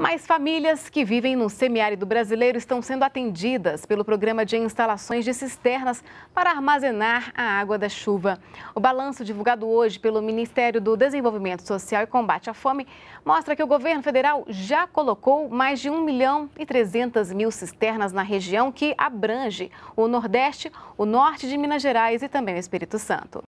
Mais famílias que vivem no semiárido brasileiro estão sendo atendidas pelo programa de instalações de cisternas para armazenar a água da chuva. O balanço divulgado hoje pelo Ministério do Desenvolvimento Social e Combate à Fome mostra que o governo federal já colocou mais de 1 milhão e 300 mil cisternas na região que abrange o Nordeste, o Norte de Minas Gerais e também o Espírito Santo.